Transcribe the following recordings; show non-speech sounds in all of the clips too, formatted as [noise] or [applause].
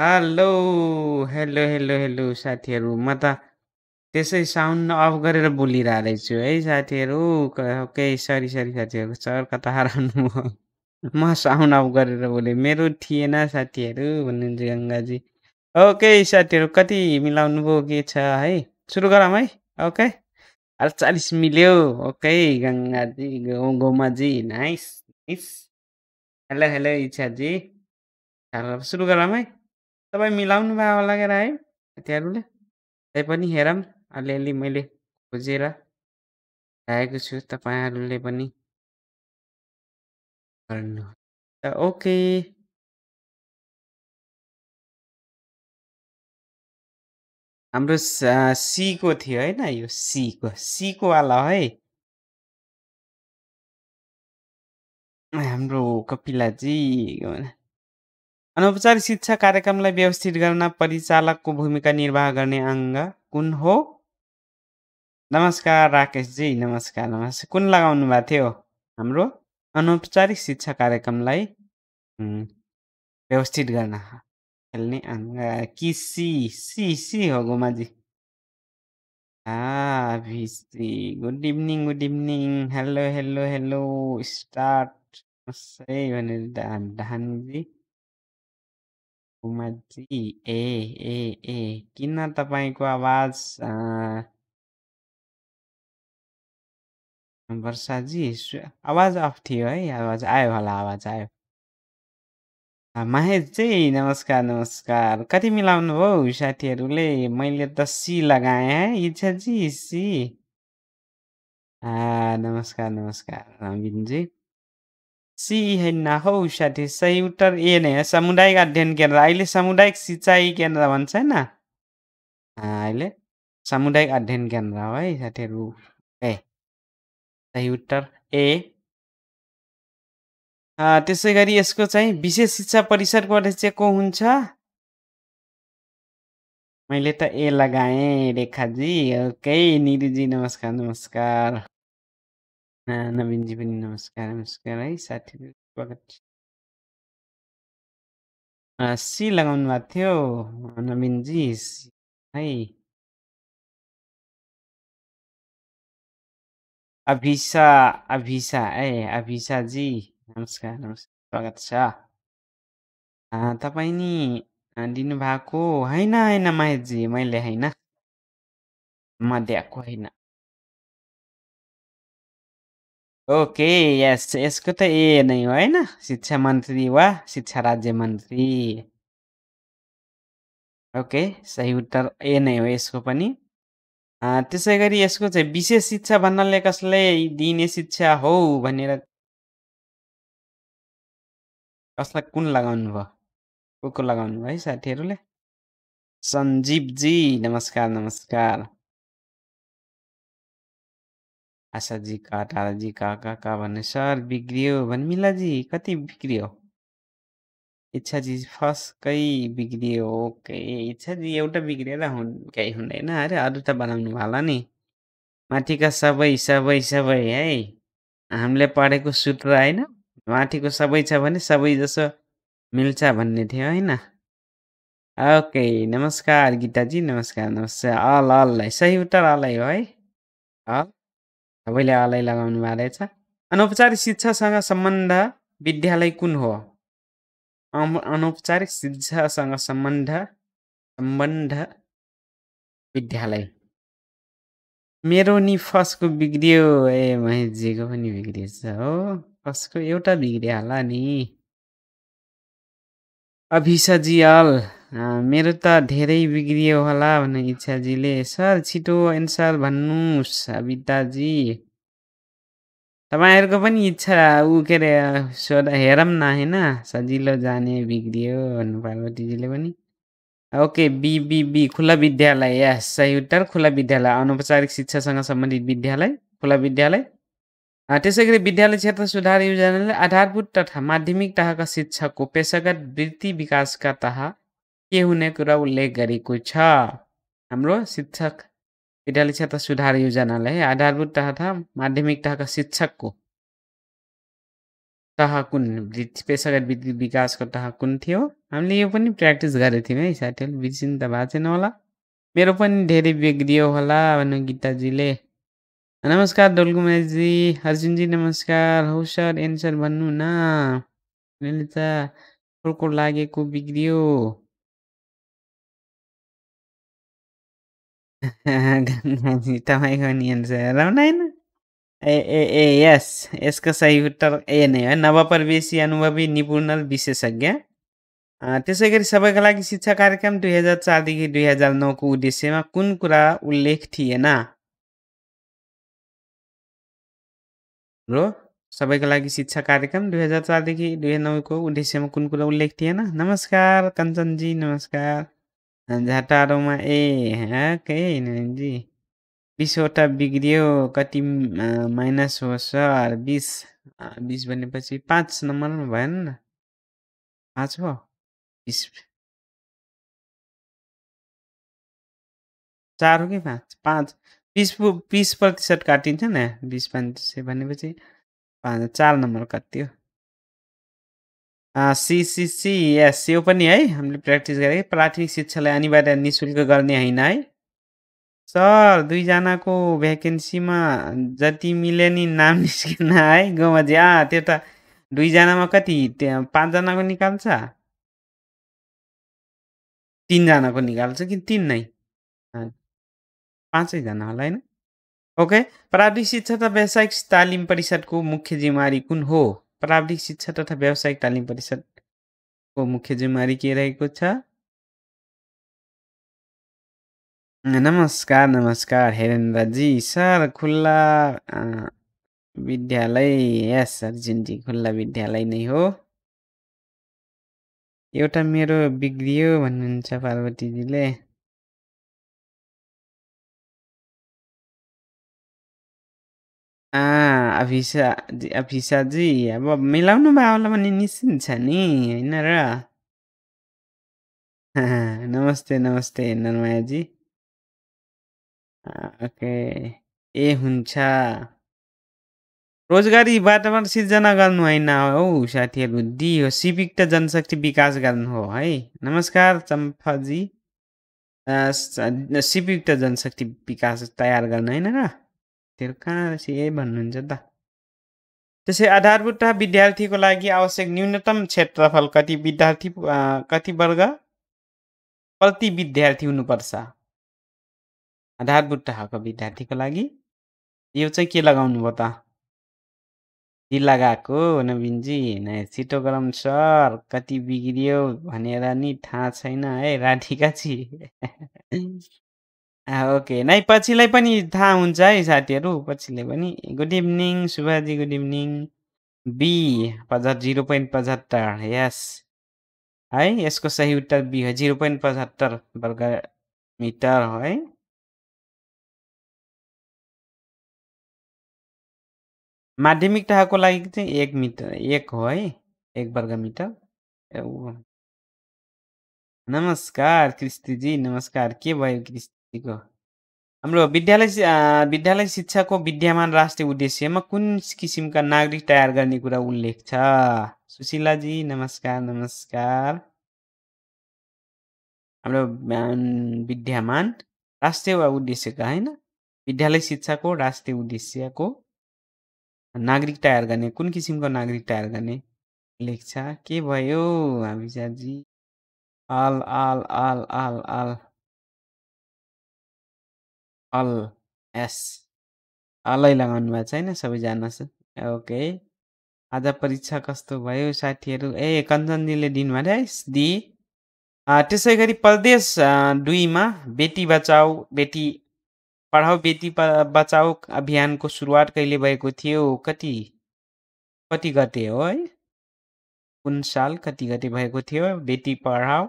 Hello hello hello hello साथीहरू म त त्यसै साउन्ड अफ गरेर बोलिरहेको रहेछु है साथीहरू ओके सरी सरी साथीहरू सर कता हराउनु म साउन्ड अफ गरेर बोलेँ मेरो थिएन साथीहरू भन्नुहुन्छ गङ्गाजी ओके साथीहरू कति मिलाउनु भयो के छ है सुरु गरौँ है ओके अडचालिस मिल्यो okay Gangaji Gomaji nice nice hello hello Ichchhaji सुरु गरौँ है तपाईँ मिलाउनु भयो होला क्या है हतियारले पनि हेरौँ अलिअलि मैले खोजेर ल्याएको छु तपाईँहरूले पनि गर्नु ओके हाम्रो सीको थियो होइन यो सीको सीको वाला है हाम्रो कपिलाजी अनौपचारिक शिक्षा कार्यक्रमलाई व्यवस्थित गर्न परिचालकको भूमिका निर्वाह गर्ने अङ्ग कुन हो नमस्कार राकेशजी नमस्कार नमस्कार कुन लगाउनु भएको थियो हाम्रो अनौपचारिक शिक्षा कार्यक्रमलाई व्यवस्थित गर्न खेल्ने अङ्ग कि सी सी सी हो गोमाजी भिसी good evening good evening hello hello hello start भनेर धानजी उमाजी ए, ए, ए किन तपाईँको आवाज वर्षाजी आवाज अफ थियो है आवाज आयो होला आवाज आयो माहेश जी नमस्कार नमस्कार कति मिलाउनु भयो साथीहरूले मैले त सी लगाएँ है इच्छाजी सी नमस्कार नमस्कार बिनजी हो साथी सही उत्तर ए नै सामुदायिक अध्ययन केन्द्र अहिले सामुदायिक सिँचाइ केन्द्र भन्छ होइन अहिले सामुदायिक अध्ययन केन्द्र हो है साथीहरू ए सही उत्तर ए त्यसै गरी यसको चाहिँ विशेष शिक्षा परिषदको अध्यक्ष को हुन्छ मैले त ए लगाएँ रेखाजी ओके निरुजी नमस्कार नमस्कार नवीनजी पनि नमस्कार नमस्कार है साथीहरू स्वागत सी लगाउनु भएको थियो नवीनजी है अभिसा अभिसा ए अभिसाजी नमस्कार नमस्कार स्वागत छ तपाईँ नि दिनुभएको होइन होइन महेशजी मैले होइन म दिएको होइन ओके यस यसको त ए नै हो होइन शिक्षा मन्त्री वा शिक्षा राज्य मन्त्री ओके सही उत्तर ए नै हो यसको पनि त्यसै गरी यसको चाहिँ विशेष शिक्षा भन्नाले कसलाई दिने शिक्षा हो भनेर कसलाई कुन लगाउनु भयो को को लगाउनु भयो है साथीहरूले सञ्जीवजी नमस्कार नमस्कार आशाजी का काका का का का भन्ने सर बिग्रियो भने मिलाजी कति बिग्रियो इच्छाजी फर्स्टकै बिग्रियो ओके इच्छाजी एउटा बिग्रिएर हुन् केही हुँदैन अरे अरू त बनाउनु होला नि माथिका सबै सबै सबै है हामीले पढेको सूत्र होइन माथिको सबै छ भने सबै जसो मिल्छ भन्ने थियो होइन ओके नमस्कार गीताजी नमस्कार नमस्कार अल अल्लै सही उत्तर अलै हो है अल तपाईँले लगाउनु भएको रहेछ अनौपचारिक शिक्षासँग सम्बन्ध विद्यालय कुन हो अनौपचारिक शिक्षासँग सम्बन्ध सम्बन्ध विद्यालय मेरो नि फर्स्टको बिग्रियो ए महेशजीको पनि बिग्रिएछ हो फर्स्टको एउटा बिग्रियो होला नि अभिषाजील मेरो त धेरै बिग्रियो होला भने इच्छाजीले सर छिटो एन्सर भन्नुहोस् अभिताजी तपाईँहरूको पनि इच्छा ऊ के अरे सोधा हेरौँ न होइन सजिलो जाने बिग्रियो भन्नु पार्वतीजीले पनि ओके बिबिबी खुला विद्यालय यस सही उत्तर खुला विद्यालय अनौपचारिक शिक्षासँग सम्बन्धित विद्यालय खुला विद्यालय त्यसै गरी विद्यालय क्षेत्र सुधार योजनाले आधारभूत तथा माध्यमिक तहका शिक्षकको पेसागत वृत्ति विकासका तह के हुने कुरा उल्लेख गरेको छ हाम्रो शिक्षक विद्यालय क्षेत्र सुधार योजनाले आधारभूत तथा माध्यमिक तहका शिक्षकको तह कुन वृत्ति पेसागत वृत्ति विकासको तह कुन थियो हामीले यो पनि प्र्याक्टिस गरेको थियौँ है साथीहरू बिर्सिनु त भएको छैन होला मेरो पनि धेरै बिग्रियो होला भन्नु गीताजीले नमस्कार डोलकुमारीजी, अर्जुनजी नमस्कार, हौ सर एन्सर भन्नु न। मैले त लागेको बिग्रियो। [laughs] तपाईँको नि एन्सर ए, ए, ए यस, यसको सही उत्तर ए नै हो नवप्रवेशी अनुभवी निपुण विशेषज्ञ। त्यसै गरी सबैका लागि शिक्षा कार्यक्रम दुई हजार चारदेखि दुई हजार नौको उद्देश्यमा कुन कुरा उल्लेख थिएन? र सबैको लागि शिक्षा कार्यक्रम दुई हजार चारदेखि दुई हजार नौको उद्देश्यमा कुन कुरा उल्लेख थिएन नमस्कार कञ्चनजी नमस्कार झाटारोमा ए के बिसवटा बिग्रियो कति माइनस हो सर बिस बिस भनेपछि पाँच नम्बरमा भएन न पाँच हो बिस चार हो कि पाँच पाँच बिस बिस प्रतिशत काटिन्छ न बिस पाँच भनेपछि चार नम्बर कति हो सी सी सी यस यो पनि है हामीले प्र्याक्टिस गरेँ प्राथमिक शिक्षालाई अनिवार्य नि शुल्क गर्ने होइन है सर दुईजनाको भ्याकेन्सीमा जति मिले नि नाम [laughs] निस्केन है गाउँमा अँ त्यो त दुईजनामा कति त्यहाँ पाँचजनाको निकाल्छ तिनजनाको निकाल्छ कि तिन नै पाँचैजना होला होइन ओके प्राविधिक शिक्षा तथा व्यावसायिक तालिम परिषदको मुख्य जिम्मेवारी कुन हो प्राविधिक शिक्षा तथा व्यावसायिक तालिम परिषदको मुख्य जिम्मेवारी के रहेको छ नमस्कार नमस्कार हेरेन्द्रजी सर खुल्ला विद्यालय यस जिन्जी खुल्ला विद्यालय नै हो एउटा मेरो बिग्रियो भन्नुहुन्छ पार्वतीजीले आ, अभिसा जी अब मिलाउनु भयो होला भने निस्किन्छ नि होइन र? नमस्ते, नमस्ते नरमायाजी। ओके। ए हुन्छ। रोजगारी वातावरण सिर्जना गर्नु होइन हौ साथीहरू, दि हो सिभिक त जनशक्ति विकास गर्नु हो है। नमस्कार चम्फाजी। सिभिक त जनशक्ति विकास तयार गर्नु होइन र? तेरो कहाँ यही भन्नुहुन्छ त त्यसै आधारभूत विद्यार्थीको लागि आवश्यक न्यूनतम क्षेत्रफल कति विद्यार्थी कति वर्ग प्रति विद्यार्थी हुनुपर्छ आधारभूत तहको विद्यार्थीको लागि यो चाहिँ के लगाउनु भयो त लगाएको नवीनजी छिटो गरम सर कति बिग्रियो भनेर नि थाहा छैन है राधिकाजी ओके नै पछिलाई पनि थाहा हुन्छ है साथीहरू पछिले पनि good evening Subhaji good evening B पचहत्तर जिरो पोइन्ट पचहत्तर यस है यसको सही उत्तर बी हो जिरो पोइन्ट पचहत्तर वर्ग मिटर है माध्यमिक तहको लागि चाहिँ एक मिटर एक हो है एक वर्ग मिटर नमस्कार कृष्णजी नमस्कार के भयो कृष्ण हो हाम्रो विद्यालय विद्यालय शिक्षाको विद्यमान राष्ट्रिय उद्देश्यमा कुन किसिमका नागरिक तयार गर्ने कुरा उल्लेख छ? सुशीलाजी नमस्कार, नमस्कार। हाम्रो विद्यमान राष्ट्रिय वा उद्देश्यका होइन विद्यालय शिक्षाको राष्ट्रिय उद्देश्यको नागरिक तयार गर्ने कुन किसिमको नागरिक तयार गर्ने उल्लेख छ के भयो अभिजातजी अल अल अल अल अल अल एस अलै लगाउनु भएको छैन सबैजना ओके आज परीक्षा कस्तो भयो साथीहरू ए कञ्चनजीले दिनुभयो है दि त्यसै गरी प्रदेश दुईमा बेटी बचाऊ बेटी पढाऊ बेटी बचाऊ अभियानको सुरुवात कहिले भएको थियो कति कति गते हो है कुन साल कति गते भएको थियो बेटी पढाऊ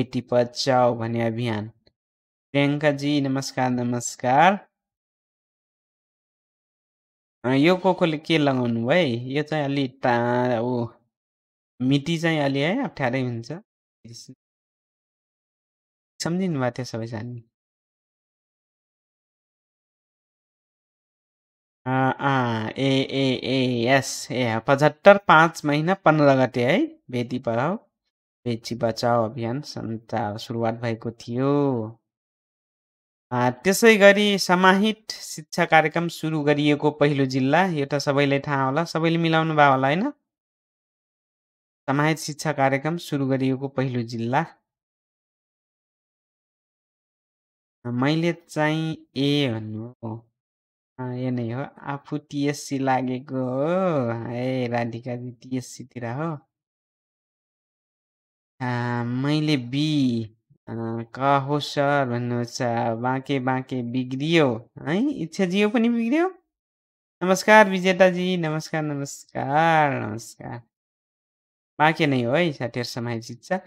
बेटी बचाऊ भन्ने अभियान प्रियङ्का जी नमस्कार नमस्कार यो कोकोले के लगाउनु भयो यो चाहिँ अलि टा ऊ मिति चाहिँ अलि है अप्ठ्यारै हुन्छ सम्झिनु भएको थियो सबैजना ए ए ए यस ए पचहत्तर पाँच महिना पन्ध्र गते है बेटी पढाओ बेची बचाउ अभियान सन्ता सुरुवात भएको थियो त्यसै गरी समाहित शिक्षा कार्यक्रम सुरु गरिएको पहिलो जिल्ला यो त सबैलाई थाहा होला सबैले मिलाउनु भयो होला होइन समाहित शिक्षा कार्यक्रम सुरु गरिएको पहिलो जिल्ला मैले चाहिँ ए भन्नु हो ए नै हो आफू टिएससी लागेको हो ए राधिकाजी टिएससीतिर हो मैले बी कहो सर भन्नु छ बाँके बाँके बिग्रियो है इच्छा जियो पनि बिग्रियो नमस्कार विजेताजी नमस्कार नमस्कार नमस्कार बाँके नै हो है साथीहरूसम्म शिक्षा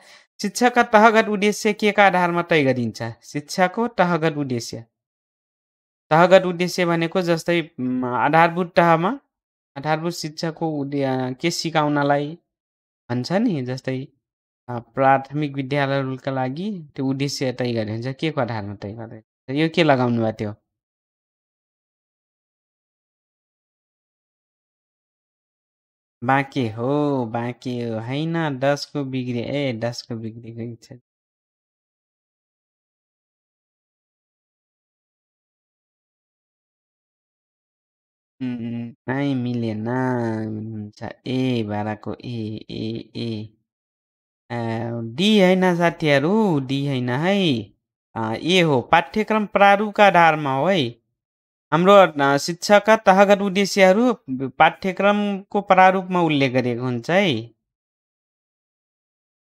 शिक्षाका तहगत उद्देश्य के का आधारमा तय गरिन्छ शिक्षाको तहगत उद्देश्य तहगत उद्देश्य भनेको जस्तै आधारभूत तहमा आधारभूत शिक्षाको उद्दे के सिकाउनलाई भन्छ नि जस्तै प्राथमिक विद्यालयहरूका लागि त्यो उद्देश्य तय गरे हुन्छ को आधारमा तय गरे यो के लगाउनु भएको थियो? बाँके हो, बाँके हो, होइन 10 को ए 10 को बिग्रेको इच्छा। मिलेन हुन्छ ए 12 को ए, ए, ए। डी होइन साथीहरू डी होइन है ए हो पाठ्यक्रम प्रारूपका आधारमा हो है हाम्रो शिक्षाका तहगत उद्देश्यहरू पाठ्यक्रमको प्रारूपमा उल्लेख गरिएको हुन्छ है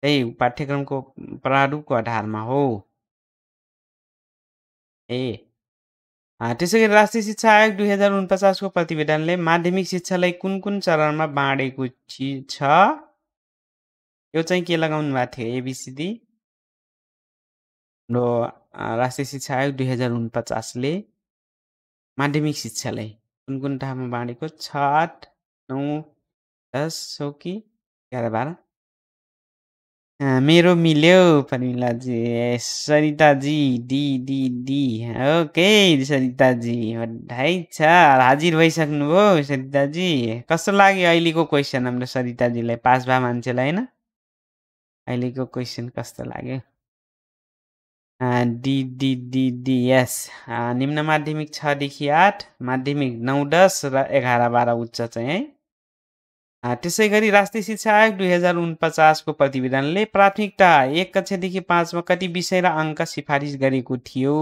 है पाठ्यक्रमको प्रारूपको आधारमा हो ए त्यसै गरी राष्ट्रिय शिक्षा आयोग दुई हजार उनपचासको प्रतिवेदनले माध्यमिक शिक्षालाई कुन कुन चरणमा बाँडेको छ यो चाहिँ के लगाउनु भएको थियो एबिसिडी हाम्रो राष्ट्रिय शिक्षा आयोग दुई हजार उनपचासले माध्यमिक शिक्षालाई कुन कुन ठाउँमा बाँडेको छ आठ नौ दस हो कि एघार बाह्र मेरो मिल्यो ए Saritaji D D D okay Saritaji बधाई छ हाजिर भइसक्नुभयो सरिताजी कस्तो लाग्यो अहिलेको क्वेसन हाम्रो सरिताजीलाई पास भए मान्छेलाई होइन अहिलेको क्वेसन कस्तो लाग्यो डी डी डी डिडिडिडिएस निम्न माध्यमिक छदेखि आठ माध्यमिक नौ दस र एघार बाह्र उच्च चाहिँ है त्यसै गरी राष्ट्रिय शिक्षा आयोग दुई हजार उनपचासको प्रतिवेदनले प्राथमिकता एक कक्षादेखि पाँचमा कति विषय र अङ्क सिफारिस गरेको थियो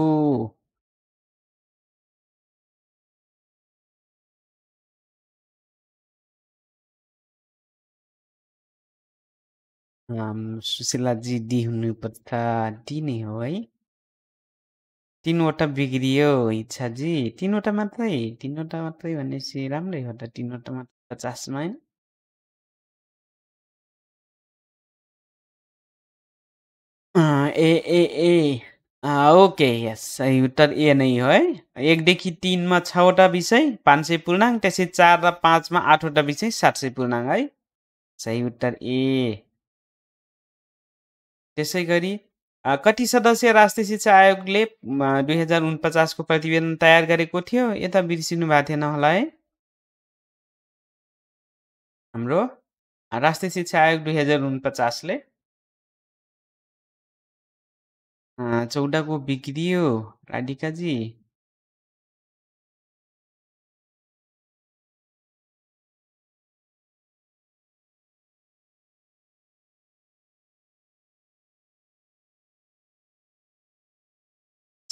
सुशीलाजी डी हुनुपर्छ, डी नै हो है? तिनवटा बिग्रियो इच्छाजी, तिनवटा मात्रै? तिनवटा मात्रै भनेपछि राम्रै हो त तिनवटा मात्रै 50 मा ए, ए, ए। ओके यस सही उत्तर ए नै हो है। एकदेखि तिनमा छवटा विषय पाँच सय पूर्णाङ त्यसै चार र पाँचमा आठवटा विषय सात सय पूर्णाङ है। सही उत्तर ए। त्यसै गरी कति सदस्य राष्ट्रिय शिक्षा आयोगले दुई हजार उनपचासको प्रतिवेदन तयार गरेको थियो यता बिर्सिनु भएको थिएन होला है हाम्रो राष्ट्रिय शिक्षा आयोग दुई हजार उनपचासले चौधको बिग्रियो राधिकाजी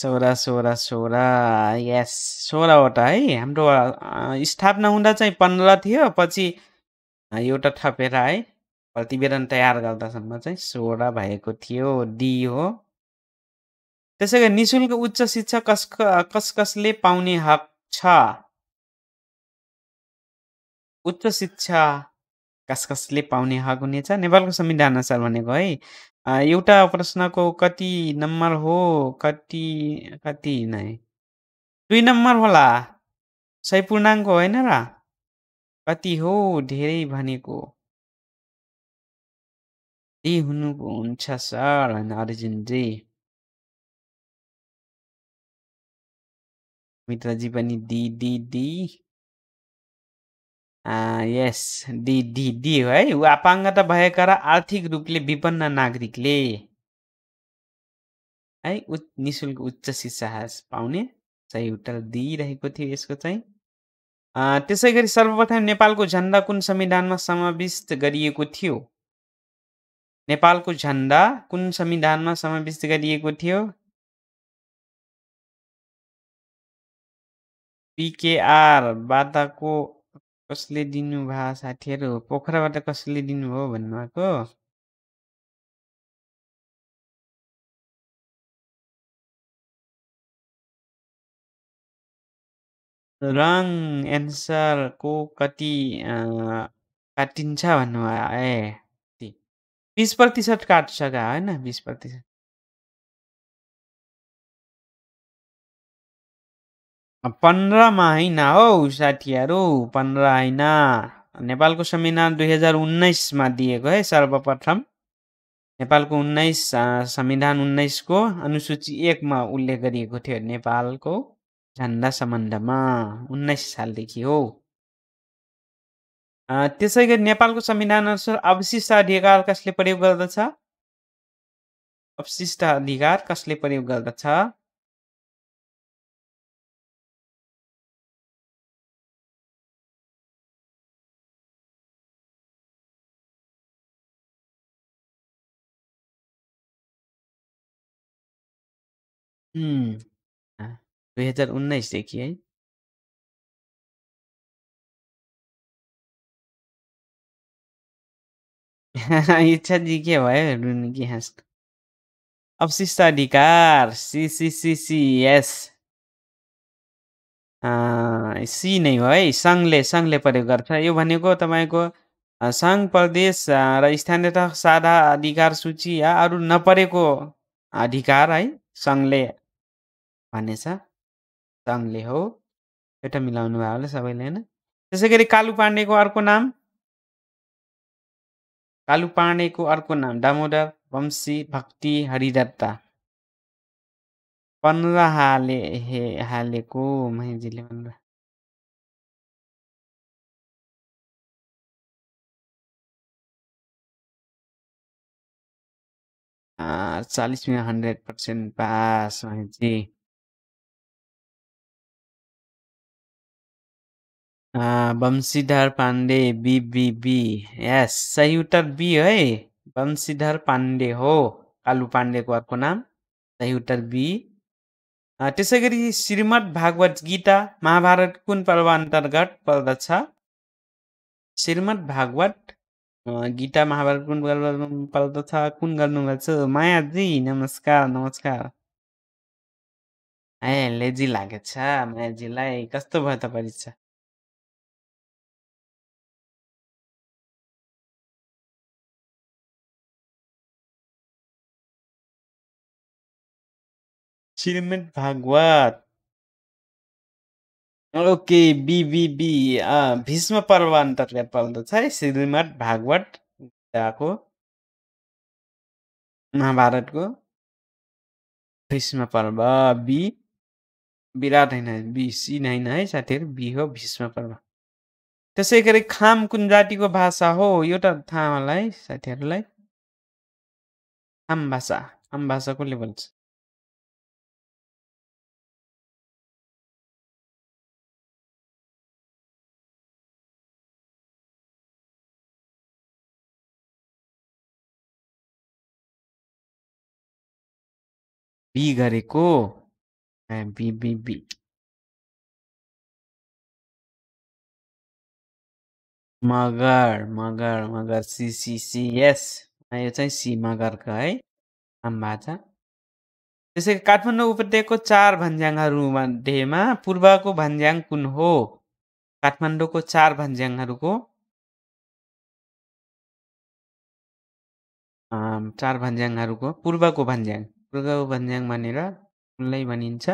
सोह्र सोह्र सोह्र यस सोह्रवटा है हाम्रो स्थापना हुँदा चाहिँ पन्ध्र थियो पछि एउटा थपेर है प्रतिवेदन तयार गर्दासम्म चाहिँ सोह्र भएको थियो डी हो त्यसै गरी नि उच्च शिक्षा कस कस कसले पाउने हक छ उच्च शिक्षा कस कसले पाउने हक हुनेछ नेपालको संविधान अनुसार भनेको है एउटा प्रश्नको कति नम्बर हो कति कति नै दुई नम्बर होला सय पूर्णाङ्क होइन र कति हो धेरै भनेको त्यही हुनुको हुन्छ सर होइन अर्जुनजी मित्रजी पनि दिदी यस डी डी डी है अपाङ्गता भएका र आर्थिक रूपले विपन्न नागरिकले है उ निशुल्क उच्च शिक्षा पाउने सही उत्तर दिइरहेको थियो यसको चाहिँ त्यसै गरी सर्वप्रथम नेपालको झन्डा कुन संविधानमा समाविष्ट गरिएको थियो नेपालको झन्डा कुन संविधानमा समाविष्ट गरिएको थियो पिकेआर बाधाको कसले दिनुभयो साथीहरू पोखराबाट कसले दिनुभयो भन्नुभएको रङ एन्सरको कति काटिन्छ भन्नुभयो ए बिस प्रतिशत काट्छ क्या होइन बिस प्रतिशत पन्ध्र महिना हो साथीहरू पन्ध्र महिना नेपालको संविधान दुई हजार उन्नाइसमा दिएको है सर्वप्रथम नेपालको उन्नाइस संविधान उन्नाइसको अनुसूची एकमा उल्लेख गरिएको थियो नेपालको झन्डा सम्बन्धमा उन्नाइस सालदेखि हो त्यसै गरी नेपालको संविधान अनुसार अवशिष्ट अधिकार कसले प्रयोग गर्दछ अवशिष्ट अधिकार कसले प्रयोग गर्दछ दुई हजार उन्नाइसदेखि है? [laughs] इच्छाजी के भयो हेर्नु नि कि अधिकार C, C, C, C, C नै हो है सङ्घले सङ्घले प्रयोग गर्छ। यो भनेको तपाईँको सङ्घ, प्रदेश र स्थानीय तह साधा अधिकार सूची या अरू नपरेको अधिकार है सङ्घले भनेछ तङले हो एउटा मिलाउनु भयो होला सबैले होइन त्यसै गरी कालु पाण्डेको अर्को नाम कालु पाण्डेको अर्को नाम दामोदर वंशी भक्ति हरिदत्ता पन्ध्र हाले हे हालेको महिजीले पन्ध्र चालिस minute hundred percent pass Mahiji Vanshidhar Pande B B B yes सही उत्तर बी है वंशीधर पाण्डे हो कालु पाण्डेको अर्को नाम सही उत्तर बी त्यसै गरी श्रीमद् भागवत गीता महाभारत कुन पर्व अन्तर्गत पर्दछ श्रीमद् भागवत गीता महाभारत कुन गर्नु पर्दछ कुन गर्नुभएछ मायाजी नमस्कार नमस्कार ए लेजी लागेछ मायाजीलाई कस्तो भयो त परीक्षा श्रीमद् भागवत ओके बिबिबी भीष्म पर्व अन्तर्गत पर्दछ है श्रीमद् भागवत गीताको महाभारतको भीष्म पर्व बी विराट होइन बी सी होइन है साथीहरू बी हो भीष्म पर्व त्यसै गरी खाम कुन जातिको भाषा हो यो त थाहा होला है साथीहरूलाई आम भाषा आम भाषा कसले बोल्छ बी गरेको बी बी बी मगर मगर मगर सी सी सी यस यो चाहिँ सी मगरको है आम्बा छ त्यसै काठमाडौँ उपत्यकाको चार भन्ज्याङहरूमध्येमा पूर्वको भन्ज्याङ कुन हो को चार भन्ज्याङहरूको चार भन्ज्याङहरूको पूर्वको भन्ज्याङ पुगाउ भन्ज्याङ भनेर उनलाई भनिन्छ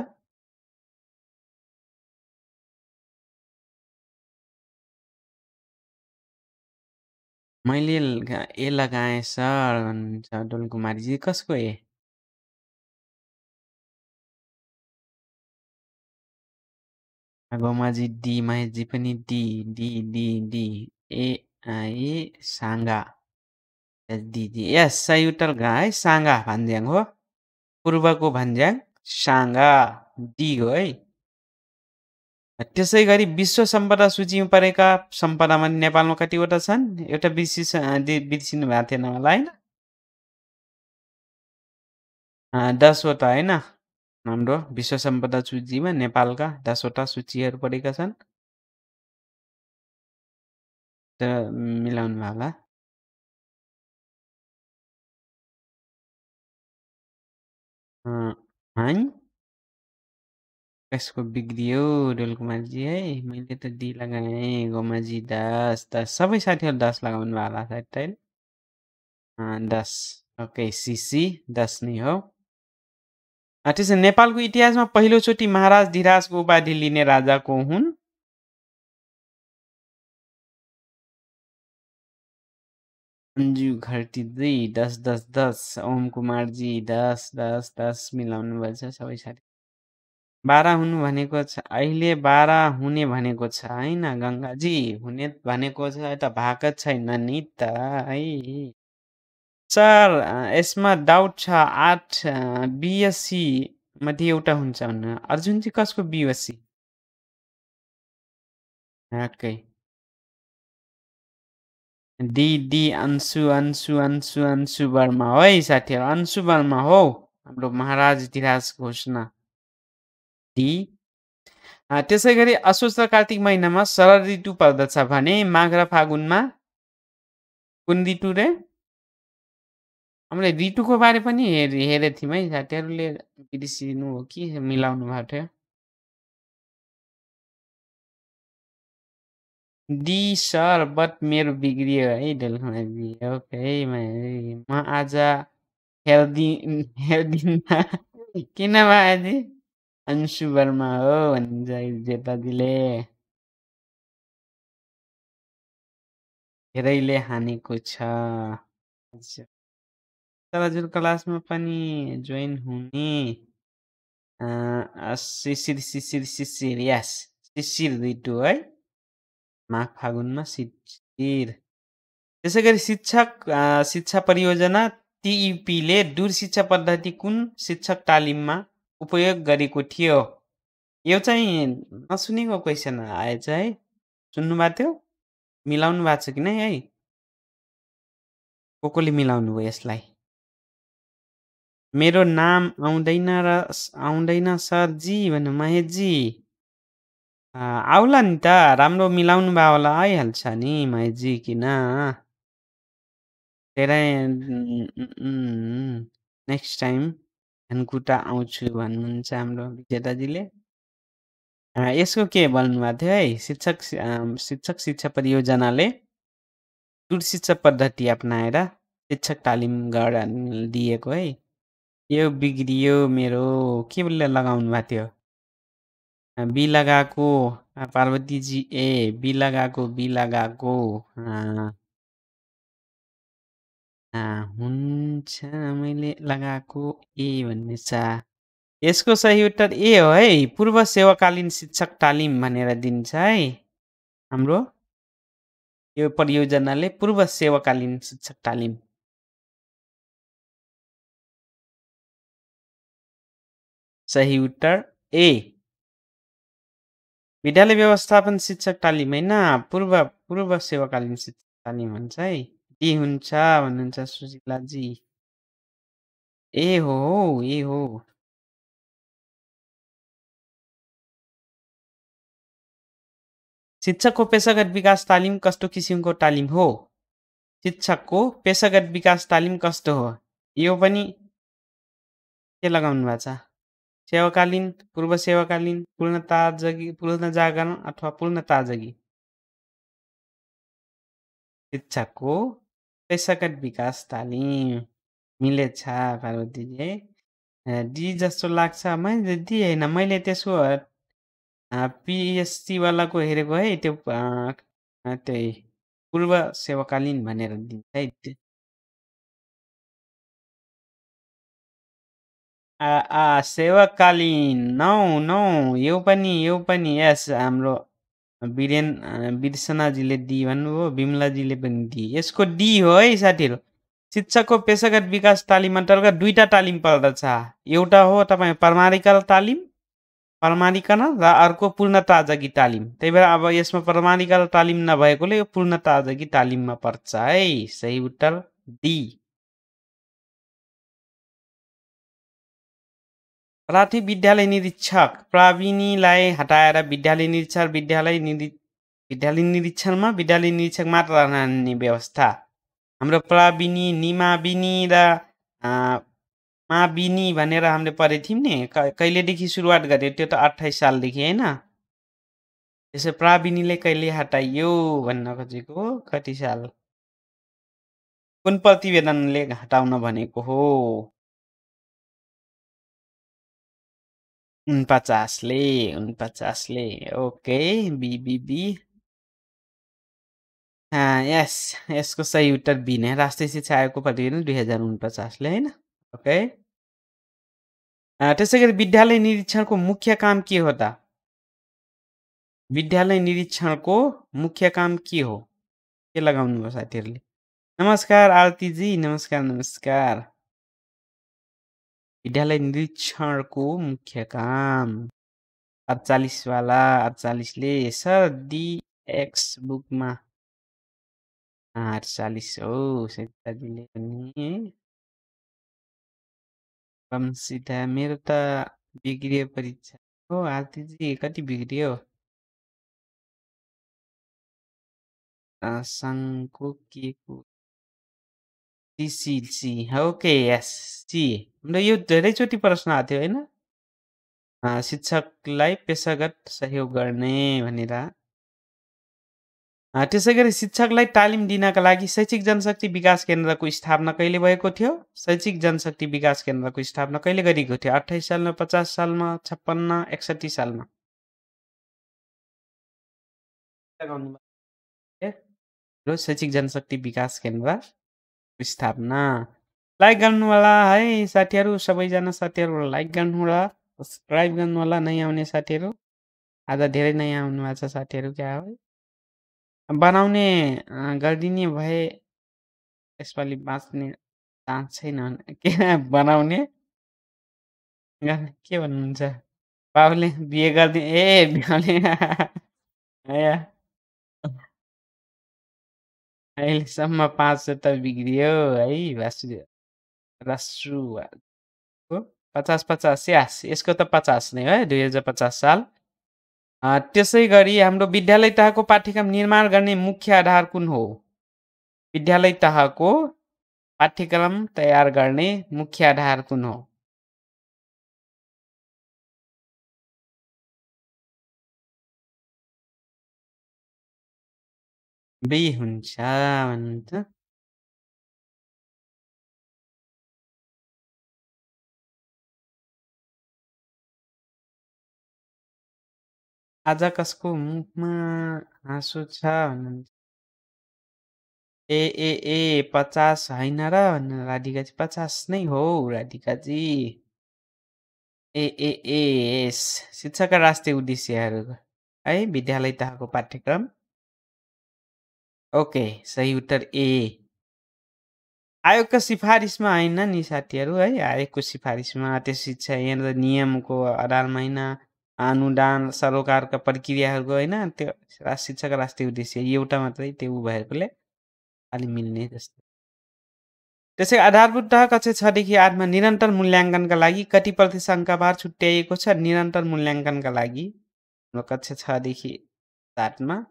मैले ए लगाएँ सर भन्नुहुन्छ डोलकुमारीजी कसको ए गोमाजी डी महेशजी पनि डी डी डी डी आई साङ्गा डी डी यस सयुटल गा गाई साङ्गा भन्ज्याङ हो पूर्वको भन्ज्याङ साङ्गा दिगो है त्यसै गरी विश्व सम्पदा सूचीमा परेका सम्पदामा नेपालमा कतिवटा छन् एउटा बिर्सिस बिर्सिनु भएको थिएन होला होइन दसवटा होइन हाम्रो विश्व सम्पदा सूचीमा नेपालका दसवटा सूचीहरू परेका छन् मिलाउनु होला अँ, हाँय? कसको बिग्रियो जी है? मैले त डी लगाएँ। गोमाजी दास, दास सबै साथीहरु दास लगाउनुभयो होला सायद तैले? दास ओके सिसी दास नै हो। त्यसो नेपालको इतिहासमा पहिलोचोटि महाराज धिराजको उपाधि लिने राजा को हुन्? अन्जु घरटी दुई दस दस दस ओम कुमारजी दस दस दस मिलाउनु भएछ सबै साथी बाह्र हुनु भनेको छ अहिले बाह्र हुने भनेको छ होइन गङ्गाजी हुने भनेको छ त भएको छैन नि त है सर यसमा डाउट छ आठ बिएससी मध्ये एउटा हुन्छ हुन अर्जुन कसको बिएससी हकै डी डी अंशु अंशु अंशु अंशु वर्मा है साथीहरू अंशु वर्मा हो हाम्रो महाराज इतिहास घोषणा डी त्यसै गरी असोज कार्तिक महिनामा शरद ऋतु पर्दछ भने माघ र फागुनमा कुन ऋतु रे हामीले ऋतुको बारे पनि हेरे हेरेको थियौँ है साथीहरूले बिर्सिनु हो कि मिलाउनु भएको थियो डी बट मेरो बिग्रियो है डेलखोना जी ओके म आज हेल्दी हेल्दिनँ किन भाइ आजी अंशु वर्मा हो भन्नुहुन्छ जेताजीले धेरैले हानेको छ तर हजुर क्लासमा पनि जोइन हुने शिशिर शिशिर शिशिर यास शिशिर टु है माघ फागुनमा शिर त्यसै गरी शिक्षक शिक्षा परियोजना टिइपीले दूर शिक्षा पद्धति कुन शिक्षक तालिममा उपयोग गरेको थियो यो चाहिँ नसुनेको क्वेसन आएछ है सुन्नुभएको थियो मिलाउनु भएको छ कि नै है को कोले मिलाउनु भयो यसलाई मेरो नाम आउँदैन र आउँदैन सरजी भन्नु महेशजी आउला नि त राम्रो मिलाउनु भयो होला आइहाल्छ नि माइजी किन? धेरै नेक्स्ट टाइम धनकुटा आउँछु भन्नुहुन्छ हाम्रो विजेताजीले। यसको के भन्नुभएको थियो है शिक्षक शिक्षक शिक्षा परियोजनाले दूर शिक्षा पद्धति अप्नाएर शिक्षक तालिम गर दिएको है। यो बिग्रियो मेरो, के केले लगाउनु भएको थियो? बी लगाएको पार्वतीजी ए बी लगाएको बी लगाएको हुन्छ मैले लगाएको ए भन्ने छ यसको सही उत्तर ए हो है पूर्व सेवाकालीन शिक्षक तालिम भनेर दिन्छ है हाम्रो यो परियोजनाले पूर्व सेवाकालीन शिक्षक तालिम सही उत्तर ए विद्यालय व्यवस्थापन शिक्षक तालिम होइन पूर्व पूर्व सेवाकालीन शिक्षक तालिम हुन्छ है के हुन्छ भन्नुहुन्छ सुशीलाजी ए हो ए हो शिक्षकको पेसागत विकास तालिम कस्तो किसिमको तालिम हो शिक्षकको पेसागत विकास तालिम कस्तो हो यो पनि के लगाउनु भएको छ सेवाकालीन पूर्व सेवाकालीन पूर्ण ताजगी पूर्ण जागरण अथवा पूर्ण ताजगी शिक्षाको पेसागत विकास तालिम मिलेछ पार्वतीजी डी जस्तो लाग्छ मैले दि होइन मैले त्यसको पिएससीवालाको हेरेको है त्यो त्यही पूर्व सेवाकालीन भनेर दिन्छ है सेवाकालीन नौ नौ यो पनि यो पनि यस हाम्रो बिरेन बिर्सनाजीले डी भन्नुभयो विमलाजीले पनि डी यसको डी हो है साथीहरू शिक्षकको पेसागत विकास तालिम अन्तर्गत दुईवटा तालिम पर्दछ एउटा हो तपाईँ प्रमाणिकल तालिम प्रमाणिकरण र अर्को पूर्ण ताजगी तालिम त्यही भएर अब यसमा प्रमाणिकल तालिम नभएकोले यो पूर्ण ताजगी तालिममा पर्छ है सही उत्तर डी प्राथी विद्यालय निरीक्षक प्रावीणीलाई हटाएर विद्यालय निरीक्षक विद्यालय निरी विद्यालय निरीक्षणमा विद्यालय निरीक्षक मात्र रहने व्यवस्था हाम्रो प्रविनी निमाविनी र माविनी भनेर हामीले पढेको थियौँ नि कहिलेदेखि सुरुवात गर्यो त्यो त अठाइस सालदेखि होइन त्यसो प्राविणीले कहिले हटाइयो भन्न खोजेको कति साल कुन प्रतिवेदनले हटाउन भनेको हो उनपचासले उनपचासले ओके बिबिबी यस यसको सही उत्तर बी नै राष्ट्रिय शिक्षा आयोगको प्रतिवेदन दुई हजार उनपचासले होइन ओके त्यसै गरी विद्यालय निरीक्षणको मुख्य काम के हो त विद्यालय निरीक्षणको मुख्य काम के हो के लगाउनु भयो साथीहरूले नमस्कार आरतीजी नमस्कार नमस्कार विद्यालय निरीक्षणको मुख्य काम अडचालिसवाला अडचालिसले सर दि एक्स बुकमा अडचालिस हो सेताजीले पनि कमसिता मेरो त बिग्रियो परीक्षा हो आरतीजी कति बिग्रियो सङ्घको के को सी ओके यस सी यो धेरैचोटि प्रश्न आएको थियो होइन शिक्षकलाई पेसागत सहयोग गर्ने भनेर त्यसै गरी शिक्षकलाई तालिम दिनका लागि शैक्षिक जनशक्ति विकास केन्द्रको स्थापना कहिले भएको थियो शैक्षिक जनशक्ति विकास केन्द्रको स्थापना कहिले गरिएको थियो अठाइस सालमा पचास सालमा छप्पन्न एकसठी सालमा शैक्षिक जनशक्ति विकास केन्द्र स्थापना लाइक गर्नुहोला है साथीहरू सबैजना साथीहरू लाइक गर्नुहोला सब्सक्राइब गर्नुहोला नयाँ आउने साथीहरू आज धेरै नयाँ आउनुभएको छ साथीहरू क्या हो बनाउने गरिदिने भए यसपालि बाँच्ने चान्स छैन के बनाउने के भन्नुहुन्छ बाबुले बिहे गरिदिए ए बिहाउने [laughs] अहिलेसम्म पाँचवटा बिग्रियो है भासु हो पचास पचास यास यसको त पचास नै हो है दुई हजार पचास साल त्यसै गरी हाम्रो विद्यालय तहको पाठ्यक्रम निर्माण गर्ने मुख्य आधार कुन हो विद्यालय तहको पाठ्यक्रम तयार गर्ने मुख्य आधार कुन हो बी हुन्छ आज कसको मुखमा हाँसो छ भन्नुहुन्छ ए ए ए पचास होइन र भन्नु राधिकाजी पचास नै हो राधिकाजी ए ए ए शिक्षाका राष्ट्रिय उद्देश्यहरू है विद्यालय तहको पाठ्यक्रम ओके सही उत्तर ए आयोगका सिफारिसमा होइन नि साथीहरू है आयोगको सिफारिसमा त्यो शिक्षा यहाँनिर नियमको आधारमा होइन अनुदान सरोकारका प्रक्रियाहरूको होइन त्यो शिक्षाको राष्ट्रिय उद्देश्य एउटा मात्रै त्यो भएकोले अलि मिल्ने जस्तो त्यसै आधारभूत तह कक्षा छदेखि आठमा निरन्तर मूल्याङ्कनका लागि कति प्रतिशङ्काबार छुट्याइएको छ निरन्तर मूल्याङ्कनका लागि कक्षा छदेखि सातमा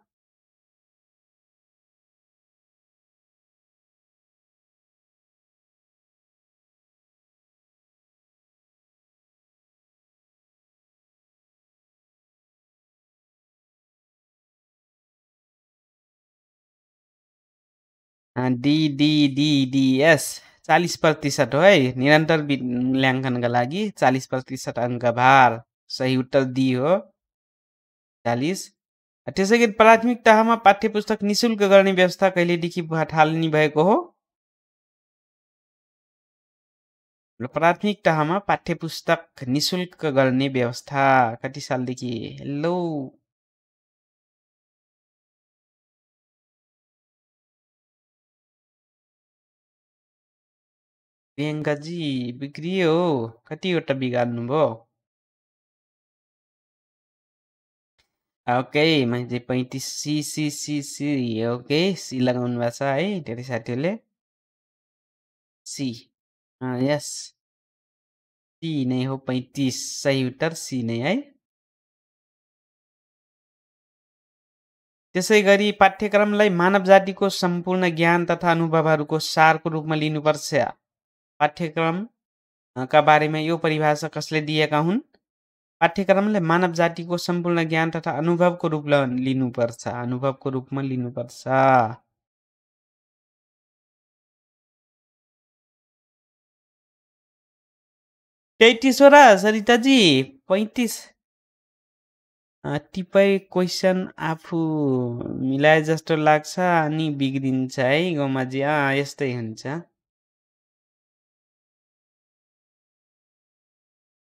डिडिडिडिएस चालिस प्रतिशत हो है निरन्तर मूल्याङ्कनका लागि चालिस प्रतिशत अङ्क भार सही उत्तर दि हो चालिस त्यसै गरी प्राथमिक तहमा पाठ्य पुस्तक निशुल्क गर्ने व्यवस्था कहिलेदेखि थालनी भएको हो प्राथमिक तहमा पाठ्य पुस्तक निशुल्क गर्ने व्यवस्था कति सालदेखि लो प्रियङ्काजी बिग्रियो हो कतिवटा बिगार्नु भयो ओके मैले पैँतिस C C C C okay C लगाउनु भएको छ है धेरै साथीहरूले सी यस सी नै हो पैँतिस सही उत्तर सी नै है त्यसै गरी पाठ्यक्रमलाई मानव जातिको सम्पूर्ण ज्ञान तथा अनुभवहरूको सारको रूपमा लिनुपर्छ पाठ्यक्रमका बारेमा यो परिभाषा कसले दिएका हुन् पाठ्यक्रमले मानव जातिको सम्पूर्ण ज्ञान तथा अनुभवको रूप लिनुपर्छ अनुभवको रूपमा लिनुपर्छ तेत्तिसवटा सरिताजी पैँतिस टिपै क्वेसन आफू मिलाए जस्तो लाग्छ अनि बिग्रिन्छ है अँ यस्तै हुन्छ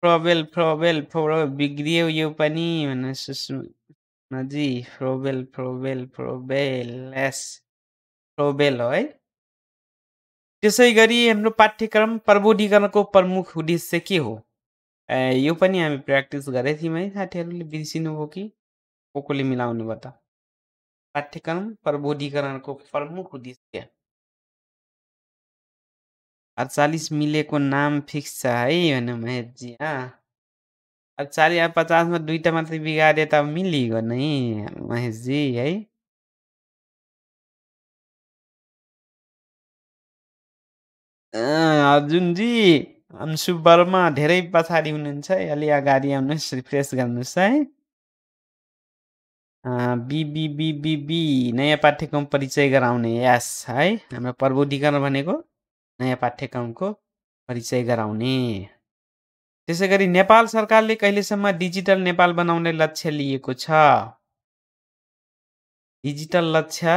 प्रबेल प्रबेल प्रो बिग्रियो यो पनि भनेर सोच्नु जी प्रोबेल प्रोबेल प्रोबेल एस प्रोबेल हो है त्यसै गरी हाम्रो पाठ्यक्रम प्रबोधिकरणको प्रमुख उद्देश्य के हो यो पनि हामी प्र्याक्टिस गरेको थियौँ है साथीहरूले बिर्सिनुभयो कि को कोले मिलाउनु भयो त पाठ्यक्रम प्रबोधिकरणको प्रमुख उद्देश्य अडचालिस मिलेको नाम फिक्स छ है भने महेशजी अँ अब चालिस अब पचासमा दुईवटा मात्रै बिगारे त मिलिगयो नै महेशजी है अर्जुनजी अंशु वर्मा धेरै पछाडि हुनुहुन्छ है अलि अगाडि आउनुहोस् रिफ्रेस गर्नुहोस् है बिबिबिबिबी नयाँ पाठ्यक्रम परिचय गराउने यस है हाम्रो प्रबोधिकरण भनेको नयाँ पाठ्यक्रमको परिचय गराउने त्यसै गरी नेपाल सरकारले कहिलेसम्म डिजिटल नेपाल बनाउने लक्ष्य लिएको छ डिजिटल लक्ष्य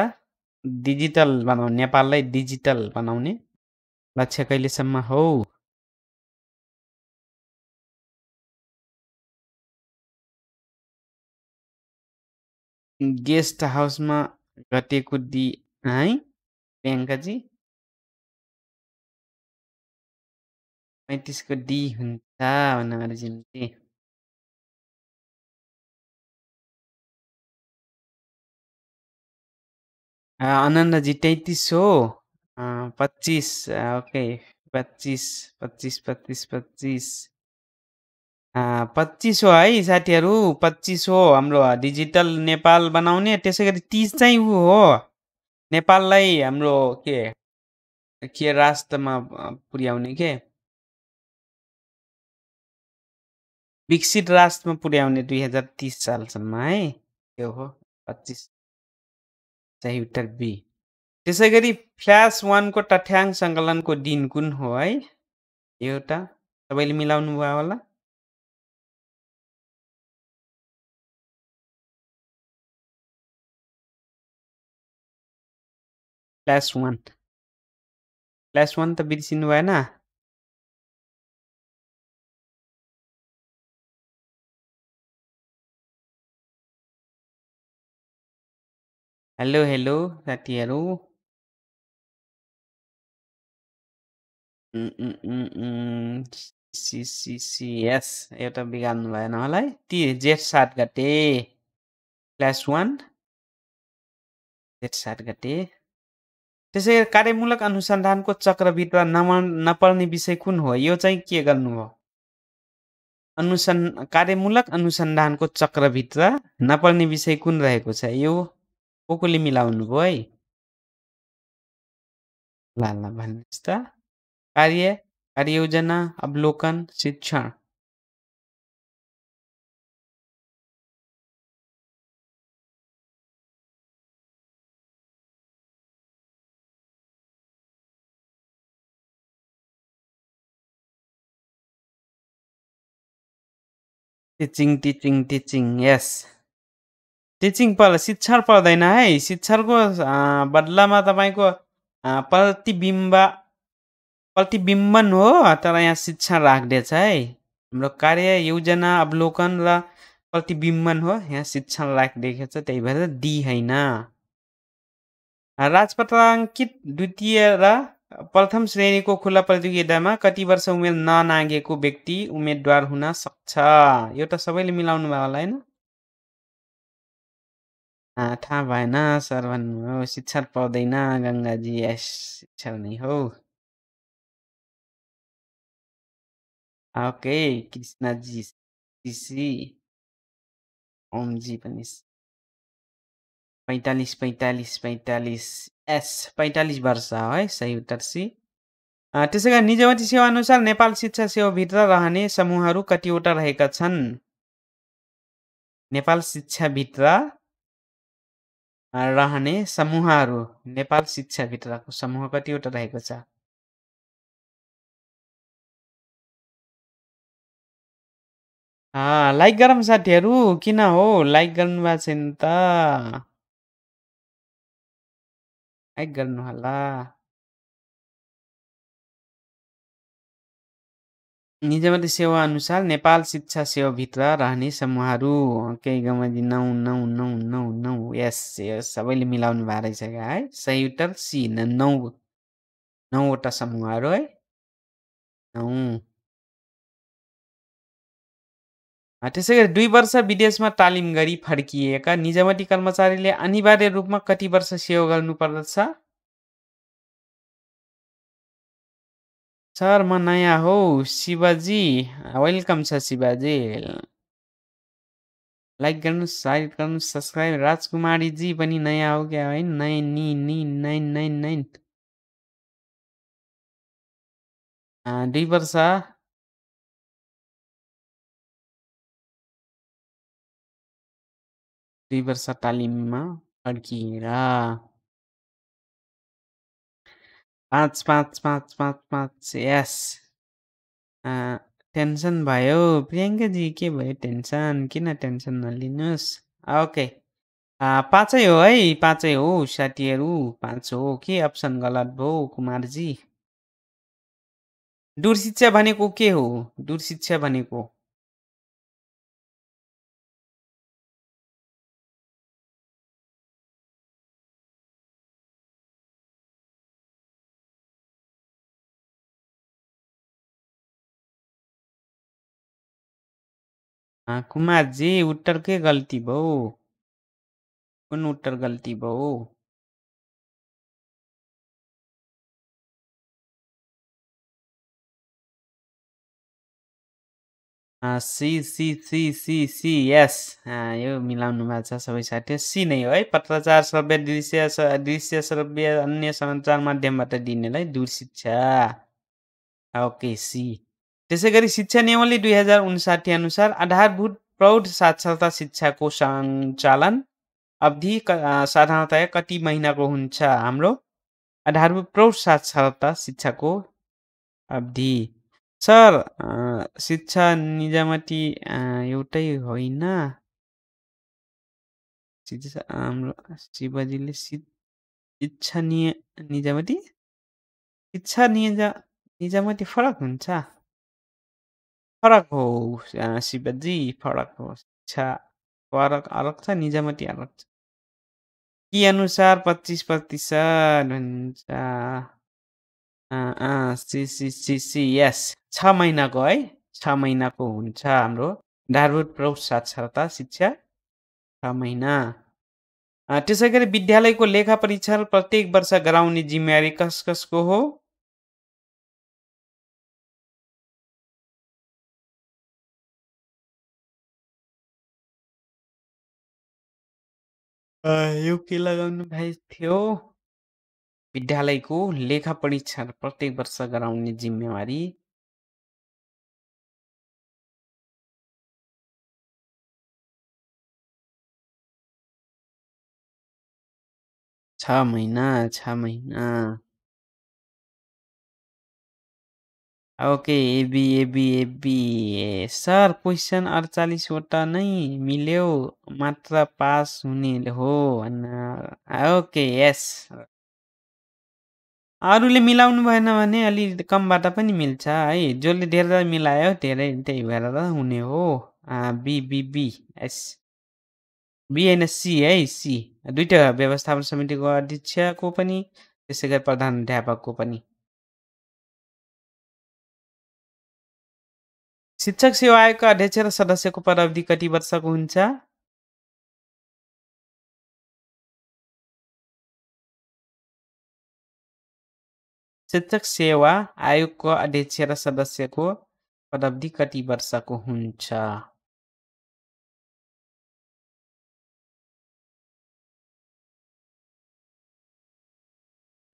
डिजिटल बनाउने नेपाललाई डिजिटल बनाउने लक्ष्य कहिलेसम्म हो गेस्ट हाउसमा घटेको डि है प्रियङ्काजी पैँतिसको डी हुन्छ भन्नुभयो झिम्ती आनन्दजी हो पच्चिस ओके पच्चिस पच्चिस पच्चिस पच्चिस पच्चिस हो है साथीहरू पच्चिस हो हाम्रो डिजिटल नेपाल बनाउने त्यसै गरी तिस चाहिँ ऊ हो नेपाललाई हाम्रो के के राष्ट्रमा पुर्याउने के विकसित राष्ट्रमा पुर्याउने दुई हजार तिस सालसम्म है त्यो हो पच्चिस चाहिँ उत्तर बी त्यसै गरी फ्ल्यास वानको तथ्याङ्क सङ्कलनको दिन कुन हो है एउटा तपाईँले मिलाउनु भयो होला फ्ल्यास वान फ्ल्यास वान त बिर्सिनु भएन हेलो हेलो साथीहरू यस एउटा बिगार्नु भएन होला है ती जेठ सात गते क्लास वान जेठ सात गते त्यसै गरी कार्यमूलक अनुसन्धानको चक्रभित्र नम नपर्ने विषय कुन हो यो चाहिँ के गर्नुभयो अनुसन् कार्यमूलक अनुसन्धानको चक्रभित्र नपर्ने विषय कुन रहेको छ यो कोकोले मिलाउनु भयो है ल ल भन्नुहोस् त कार्य कार्ययोजना अवलोकन शिक्षण teaching teaching teaching yes teaching पल शिक्षा पर्दैन है शिक्षाको बदलामा तपाईँको प्रतिबिम्ब प्रतिबिम्बन हो तर यहाँ शिक्षा राखिदिएछ है हाम्रो कार्य योजना अवलोकन र प्रतिबिम्बन हो यहाँ शिक्षा राखिदिएको छ त्यही भएर दि होइन राजपत्राङ्कित द्वितीय र प्रथम श्रेणीको खुला प्रतियोगितामा कति वर्ष उमेर ननागेको व्यक्ति उम्मेदवार हुन सक्छ यो त सबैले मिलाउनु भयो होला होइन थाहा भएन सर भन्नुभयो शिक्षा पाउँदैन गङ्गाजी यस शिक्षा नै हो ओके कृष्णजी सिसी ओमजी पनि पैँतालिस पैँतालिस पैँतालिस एस पैँतालिस वर्ष है सही उत्तर सी त्यसै गरी निजामती सेवा अनुसार नेपाल शिक्षा सेवाभित्र रहने समूहहरू कतिवटा रहेका छन् नेपाल शिक्षाभित्र रहने समूहहरू नेपाल शिक्षाभित्रको समूह कतिवटा रहेको छ लाइक गरौँ साथीहरू किन हो लाइक गर्नु भएको छैन त लाइक गर्नु होला निजामती सेवा अनुसार नेपाल शिक्षा सेवाभित्र रहने समूहहरू केही गमाजी नौ नौ नौ नौ नौ यस यस सबैले मिलाउनु भएको रहेछ क्या है उत्तर सी नौ नौवटा समूहहरू है नौ त्यसै गरी दुई वर्ष विदेशमा तालिम गरी फर्किएका निजामती कर्मचारीले अनिवार्य रूपमा कति वर्ष सेवा गर्नुपर्दछ सर म नयाँ हो शिवाजी वेलकम छ शिवजी लाइक गर्नु साइड गर्नु सब्सक्राइब राजकुमारीजी पनि नयाँ हो क्या होइन नाइन नि नि नाइन नाइन नाइन दुई वर्ष दुई वर्ष तालिममा अड्किएर पाँच पाँच पाँच पाँच पाँच यस टेन्सन भयो प्रियङ्काजी के भयो टेन्सन किन टेन्सन नलिनुहोस् ओके पाँचै हो है पाँचै हो साथीहरू पाँच हो के अप्सन गलत भयो कुमारजी दूर शिक्षा भनेको के हो दूर शिक्षा भनेको कुमारजी उत्तर के गल्ती भौ? कुन उत्तर गल्ती भौ? C, C, C, C, C yes यो मिलाउनु भएको छ सबै साथी सी नै हो है पत्राचार श्रव्य दृश्य दृश्य श्रव्य अन्य सञ्चार माध्यमबाट दिनेलाई दूर शिक्षा ओके सी त्यसै गरी शिक्षा नियमावली दुई हजार उन्साठी अनुसार आधारभूत प्रौढ साक्षरता शिक्षाको सञ्चालन अवधि साधारणतया कति महिनाको हुन्छ हाम्रो आधारभूत प्रौढ साक्षरता शिक्षाको अवधि सर शिक्षा निजामती एउटै होइन हाम्रो शिवजीले शिक्षा निजामती शिक्षा निजा निजामती फरक हुन्छ फरक हो शिवजी फरक हो शिक्षा फरक अलग छ, निजामती अलग छ। कि अनुसार 25% हुन्छ। सी, सी, सी, यस 6 महिनाको है, छ महिनाको हुन्छ हाम्रो आधारभूत प्रौढ साक्षरता शिक्षा छ महिना। त्यसै गरी विद्यालयको लेखा परीक्षण प्रत्येक वर्ष गराउने जिम्मेवारी कस-कसको हो? यो के लगाउनु भएको थियो विद्यालयको लेखा परीक्षा प्रत्येक वर्ष गराउने जिम्मेवारी। छ महिना, छ महिना। Okay A B A B A B sir question अडचालिसवटा नै मिल्यो मात्र पास हुने हो ओके यस अरूले मिलाउनु भएन भने अलि कमबाट पनि मिल्छ है जसले धेरै मिलायो धेरै त्यही भएर त हुने हो B B B yes B C है सी दुइटा व्यवस्थापन समितिको अध्यक्षको पनि त्यसै गरी प्रधान अध्यापकको पनि शिक्षक सेवा आयोगका अध्यक्ष र सदस्यको पदावधि कति वर्षको हुन्छ शिक्षक सेवा आयोगको अध्यक्ष र सदस्यको पदावधि कति वर्षको हुन्छ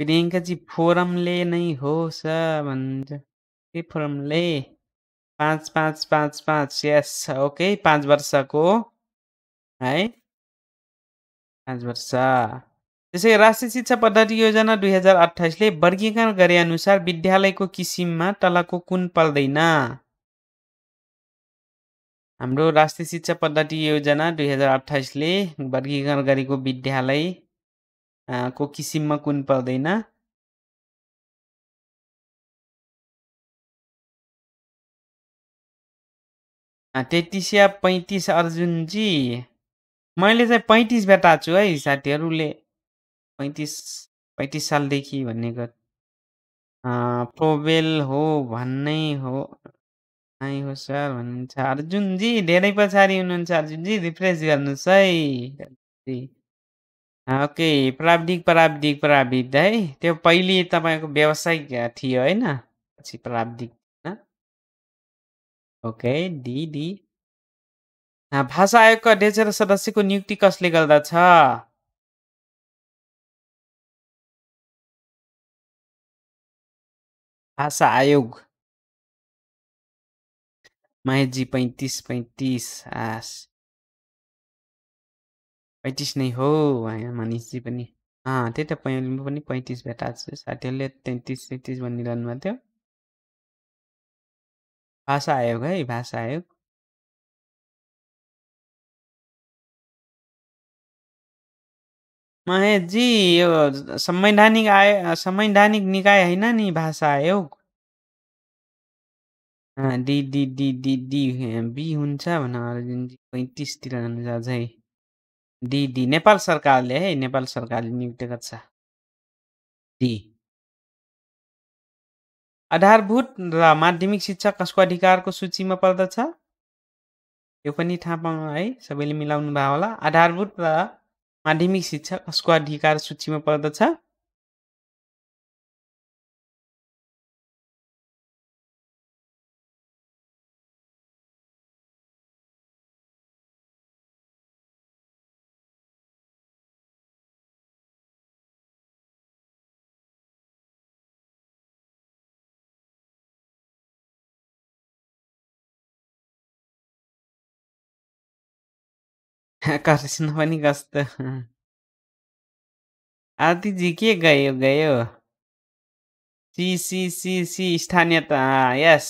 प्रियङ्काजी फोरमले नै हो सर भन्छ के फोरमले पाँच पाँच पाँच पाँच यस ओके पाँच वर्षको है पाँच वर्ष त्यसै राष्ट्रिय शिक्षा पद्धति योजना दुई हजार अठाइसले वर्गीकरण गरे अनुसार विद्यालयको किसिममा तलको कुन पर्दैन हाम्रो राष्ट्रिय शिक्षा पद्धति योजना दुई हजार अठाइसले वर्गीकरण गरेको विद्यालय को किसिममा कुन पर्दैन तेत्तिसिया पैँतिस अर्जुनजी मैले चाहिँ पैँतिस भेटाएको छु है साथीहरूले पैँतिस पैँतिस सालदेखि भन्ने गर प्रोबेल हो भन्नै हो आई हो सर भन्नुहुन्छ अर्जुनजी धेरै पछाडि हुनुहुन्छ अर्जुनजी रिफ्रेस गर्नुहोस् है ओके प्राविधिक प्राविधिक प्राविधिक है त्यो पहिले तपाईँको व्यवसायिक थियो होइन पछि प्राविधिक ओके डी डी भाषा आयोगका अध्यक्ष र सदस्यको नियुक्ति कसले गर्दछ भाषा आयोग मायाजी पैँतिस पैँतिस आस पैँतिस नै हो मनिषजी पनि अँ त्यही त पहिले पनि पैँतिस भेटाएको छु साथीहरूले तैतिस तेत्तिस भनिरहनु भएको थियो भाषा आयोग है, भाषा आयोग महेशजी यो संवैधानिक आय संवैधानिक निकाय होइन नि भाषा आयोग? D D D D D B हुन्छ भनेर अर्जुनजी पैँतिसतिर जानु जान्छ डी डी नेपाल सरकारले है नेपाल सरकारले नियुक्त गर्छ। डी। आधारभूत र माध्यमिक शिक्षा कसको अधिकारको सूचीमा पर्दछ यो पनि थाहा पाउनु है सबैले मिलाउनु भयो होला आधारभूत र माध्यमिक शिक्षा कसको अधिकार सूचीमा पर्दछ पनि आदि जी के गए गयो सी सी सी सी स्थानीयता यस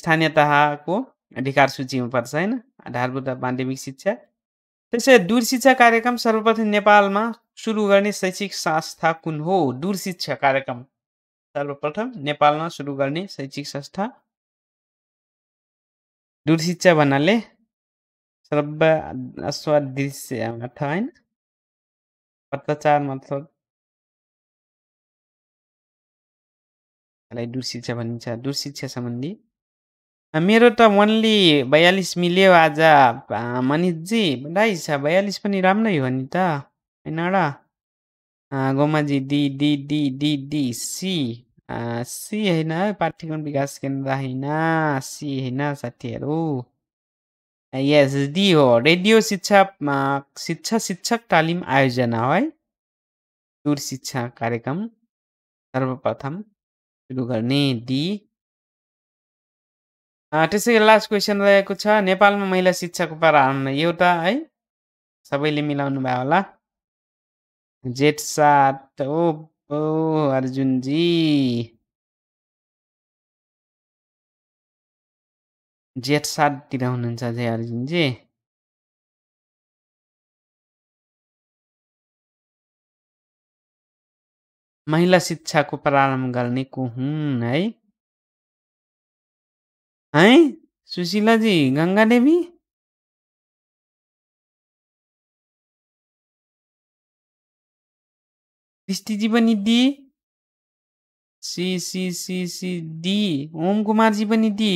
स्थानीयताको अधिकार सूचीमा पर्छ होइन आधारभूत माध्यमिक शिक्षा त्यसै दूर शिक्षा कार्यक्रम सर्वप्रथम नेपालमा सुरु गर्ने शैक्षिक संस्था कुन हो दूर शिक्षा कार्यक्रम सर्वप्रथम नेपालमा सुरु गर्ने शैक्षिक संस्था दूर शिक्षा भन्नाले رب أسوأ ديسي أمتين पत्राचार मतलब दुशिक्षा भनिन्छ शिक्षा सम्बन्धी मेरो त ओन्ली बयालिस मिल्यो आज मनिषजी दाइ छ बयालिस पनि राम्रै हो नि त होइन र Gomaji D D D D D C C होइन पाठ्यक्रम विकास केन्द्र होइन सी होइन साथीहरू यस डी हो रेडियो शिक्षामा शिक्षा शिक्षक तालिम आयोजना है दूर शिक्षा कार्यक्रम सर्वप्रथम सुरु गर्ने डी त्यसै गरी लास्ट क्वेसन रहेको छ नेपालमा महिला शिक्षाको प्रारम्भ एउटा है सबैले मिलाउनु भयो होला जेठ सात ओ अर्जुनजी जेठ साततिर हुनुहुन्छ जय अर्जुन महिला शिक्षाको प्रारम्भ गर्ने को हुन् है है सुशीलाजी गङ्गादेवी दृष्टिजी पनि दी। C C C C D Om Kumarji पनि दी।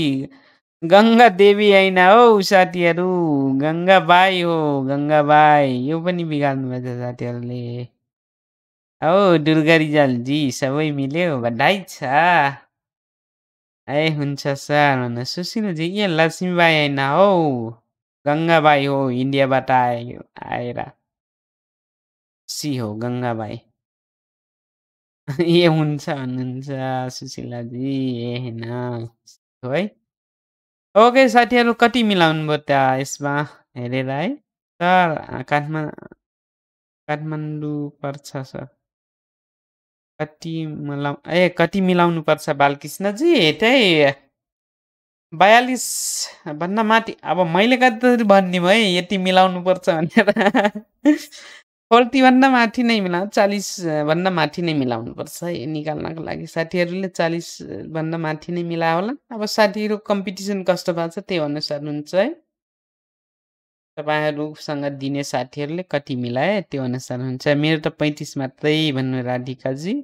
गङ्गा देवी होइन हो साथीहरू गङ्गा बाई हो गङ्गा बाई यो पनि भएछ साथीहरूले हो दुर्गा रिजालजी सबै मिल्यो बधाई छ ए हुन्छ सर भन्नु सुशीलजी ए बाई होइन हो गङ्गा बाई हो इन्डियाबाट आयो आएर सी हो गङ्गा बाई [laughs] ए हुन्छ भन्नुहुन्छ सुशीलाजी ए होइन है ओके साथीहरू कति मिलाउनु भयो त्यहाँ यसमा हेरेर है सर काठमा काठमाडौँ पर्छ सर कति मिलाउ ए कति मिलाउनु पर्छ बालकृष्णजी त्यही बयालिस भन्दा माथि अब मैले कति भन्ने भयो है यति मिलाउनु पर्छ भनेर फोर्टीभन्दा माथि नै मिला चालिसभन्दा माथि नै मिलाउनुपर्छ निकाल्नको लागि साथीहरूले चालिसभन्दा माथि नै मिला होला अब साथीहरू कम्पिटिसन कस्तो भएको छ त्यही अनुसार हुन्छ है तपाईँहरूसँग दिने साथीहरूले कति मिलाए त्यो अनुसार हुन्छ मेरो त पैँतिस मात्रै भन्नु राधिकाजी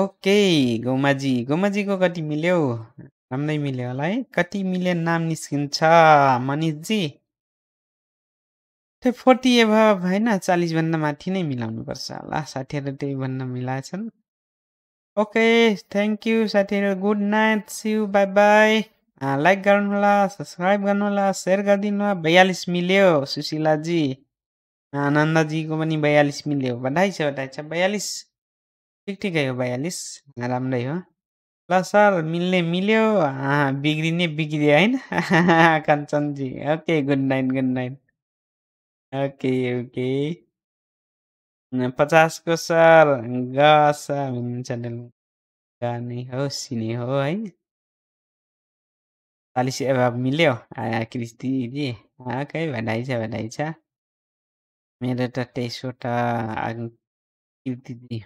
ओके गोमाजी गोमाजीको कति मिल्यो राम्रै मिल्यो होला है कति मिलियन नाम निस्किन्छ मनिषजी त्यो फोर्टी एभब होइन चालिसभन्दा माथि नै मिलाउनुपर्छ होला साथीहरू त्यही भन्न मिलाएछन् ओके थ्याङ्क यू साथीहरू good night see you bye bye like गर्नुहोला सब्सक्राइब गर्नुहोला सेयर गरिदिनु होला बयालिस मिल्यो सुशीलाजी आनन्दजीको पनि बयालिस मिल्यो बधाई छ बधाई छ बयालिस ठिक ठिकै हो बयालिस राम्रै हो ला सर मिल्ने मिल्यो बिग्रिने बिग्रियो होइन Kanchanji okay good night good night okay okay पचासको सर ग स हो सिने हो है चालिस एभाव मिल्यो आया ओके भनाइ छ भनाइ छ मेरो त तेइसवटा दिदी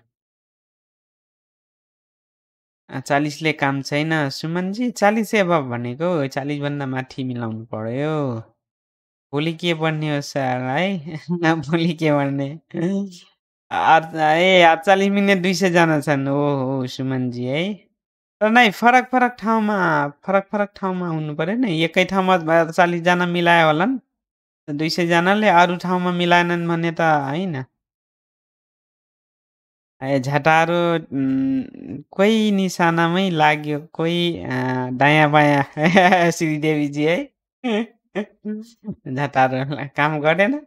चालिसले काम छैन सुमनजी चालिस एभब भनेको चालिसभन्दा माथि मिलाउनु पर्यो भोलि के पढ्ने हो सर है [laughs] भोलि के पढ्ने ए अडचालिस मिनट दुई सयजना छन् ओहो सुमनजी है तर नै फरक फरक ठाउँमा फरक फरक ठाउँमा हुनु पऱ्यो नि एकै ठाउँमा चालिसजना मिलायो होला नि दुई सयजनाले अरू ठाउँमा मिलाएनन् भने त होइन झटारू कोही निशानामै लाग्यो कोही दायाँ बायाँ [laughs] श्रीदेवीजी है [laughs] झटारोलाई काम गरेन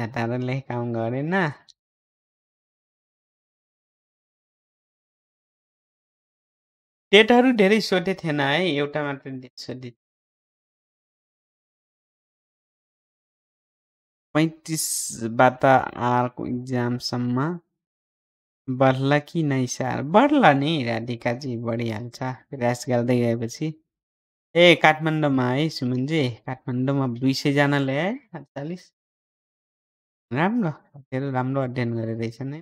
झटारोले काम गरेन डेटहरू धेरै सोधे थिएन है एउटा मात्र डेट सोधे पैँतिसबाट अर्को इक्जामसम्म बढ्ला कि नै सार बढ्ला नि राधिकाजी बढिहाल्छ प्रयास गर्दै गएपछि ए काठमाडौँमा है सुमनजी काठमाडौँमा दुई सयजना ल्याए अडचालिस राम्रो अध्ययन राम्रो अध्ययन गरेर रहेछन् है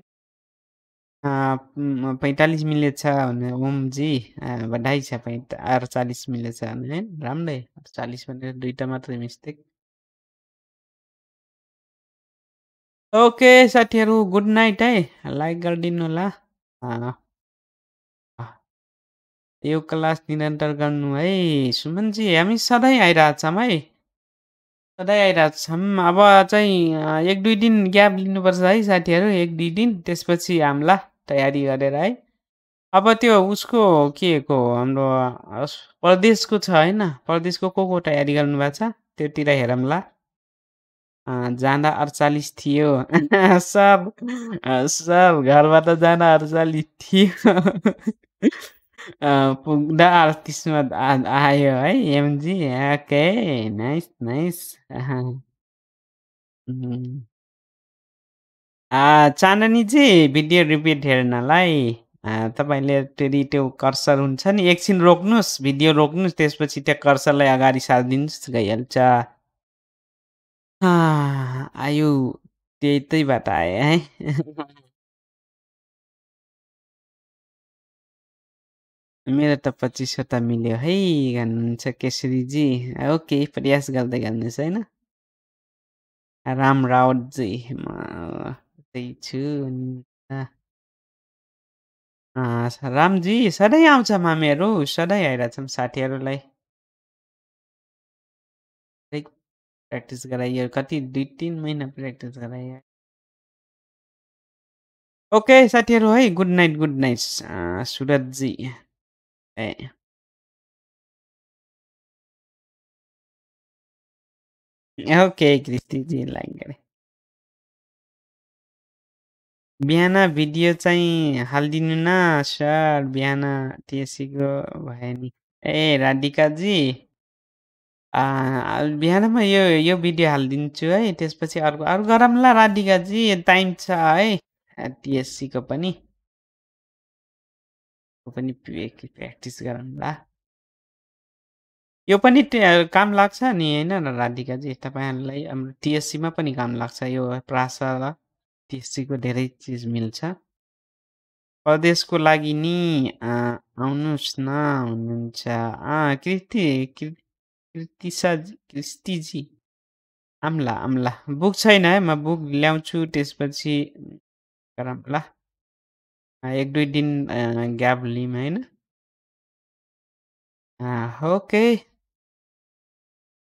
पैँतालिस मिलेछ भने ओमजी बधाई छ पैँता अडचालिस मिलेछ भने राम्रै अडचालिस भनेर दुईवटा मात्रै मिस्टेक ओके साथीहरू गुड नाइट है लाइक गरिदिनु होला यो क्लास निरन्तर गर्नु है सुमनजी हामी सधैँ आइरहेछौँ है सधैँ आइरहेछौँ अब चाहिँ एक दुई दिन ग्याप लिनुपर्छ है साथीहरू एक दुई दिन त्यसपछि हामीलाई तयारी गरेर है अब त्यो उसको के को हाम्रो परदेशको छ होइन परदेशको को को तयारी गर्नुभएको छ त्योतिर हेरौँला जाँदा अडचालिस थियो सब सब घरबाट जाँदा अडचालिस थियो पुग्दा अडतिसमा आयो है MG okay nice nice Chandniji video repeat हेर्नलाई तपाईँले फेरि त्यो कर्सर हुन्छ नि एकछिन रोक्नुहोस् भिडियो रोक्नुहोस् त्यसपछि त्यो कर्सरलाई अगाडि सारिदिनुहोस् गइहाल्छ त्यही त्यही त्यतैबाट आए है। मेरो त पच्चिसवटा त मिल्यो है भन्नुहुन्छ केशरीजी। ओके, प्रयास गर्दै गर्नुहोस् होइन। राम रावतजी म त्यही छु रामजी सधैँ आउँछ मामीहरू, सधैँ आइरहेछौँ साथीहरूलाई। प्र्याक्टिस गराइयो कति दुई तिन महिना प्र्याक्टिस गराइयो ओके साथीहरू है good night good night Surajji ए ओके कृष्णजी लाइक गरेँ बिहान भिडियो चाहिँ हालिदिनु न सर बिहान टिएसीको भयो नि ए राधिकाजी बिहानमा यो यो भिडियो हालिदिन्छु है त्यसपछि अर्को अरू गरमला राधिकाजी टाइम छ है टिएससीको पनि पनि प्र्याक्टिस गरौँला यो पनि काम लाग्छ नि होइन र राधिकाजी तपाईँहरूलाई हाम्रो टिएससीमा पनि काम लाग्छ यो प्रासा र टिएससीको धेरै चिज मिल्छ प्रदेशको लागि नि आउनुहोस् न हुनुहुन्छ कृति कृति कृतिसा क्रिस्टिजी आम्ला आम्ला बुक छैन है म बुक ल्याउँछु त्यसपछि ल एक दुई दिन ग्याप लिम होइन ओके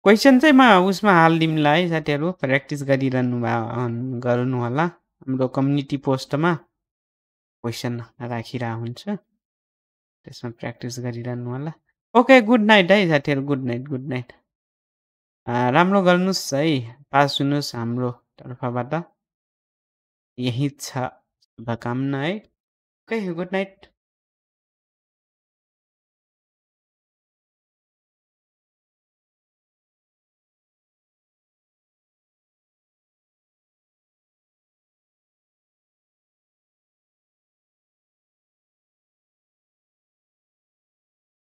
क्वेसन चाहिँ म उसमा हालिदिउँला है साथीहरू प्र्याक्टिस गरिरहनु भयो गर्नु होला हाम्रो कम्युनिटी पोस्टमा क्वेसन राखिरह हुन्छ त्यसमा प्र्याक्टिस गरिरहनु होला ओके गुड नाइट है साथीहरू गुड नाइट गुड नाइट राम्रो गर्नुहोस् है पास हुनुहोस् हाम्रो तर्फबाट यही छ शुभकामना है ओके गुड नाइट